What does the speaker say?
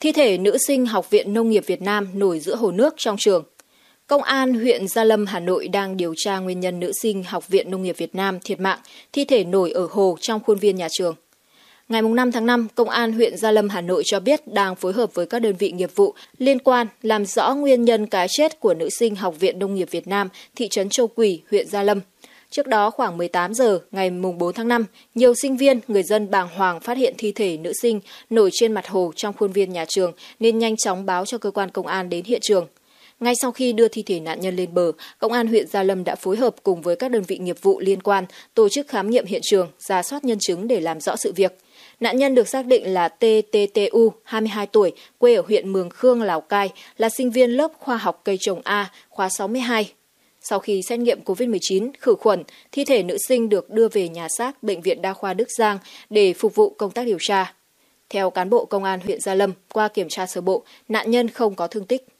Thi thể nữ sinh Học viện Nông nghiệp Việt Nam nổi giữa hồ nước trong trường. Công an huyện Gia Lâm, Hà Nội đang điều tra nguyên nhân nữ sinh Học viện Nông nghiệp Việt Nam thiệt mạng, thi thể nổi ở hồ trong khuôn viên nhà trường. Ngày 5 tháng 5, Công an huyện Gia Lâm, Hà Nội cho biết đang phối hợp với các đơn vị nghiệp vụ liên quan làm rõ nguyên nhân cái chết của nữ sinh Học viện Nông nghiệp Việt Nam, thị trấn Châu Quỳ, huyện Gia Lâm. Trước đó khoảng 18 giờ ngày 4 tháng 5, nhiều sinh viên, người dân bàng hoàng phát hiện thi thể nữ sinh nổi trên mặt hồ trong khuôn viên nhà trường nên nhanh chóng báo cho cơ quan công an đến hiện trường. Ngay sau khi đưa thi thể nạn nhân lên bờ, Công an huyện Gia Lâm đã phối hợp cùng với các đơn vị nghiệp vụ liên quan tổ chức khám nghiệm hiện trường, ra soát nhân chứng để làm rõ sự việc. Nạn nhân được xác định là TTTU, 22 tuổi, quê ở huyện Mường Khương, Lào Cai, là sinh viên lớp khoa học cây trồng A, khóa 62, sau khi xét nghiệm COVID-19 khử khuẩn, thi thể nữ sinh được đưa về nhà xác Bệnh viện Đa khoa Đức Giang để phục vụ công tác điều tra. Theo cán bộ công an huyện Gia Lâm, qua kiểm tra sơ bộ, nạn nhân không có thương tích.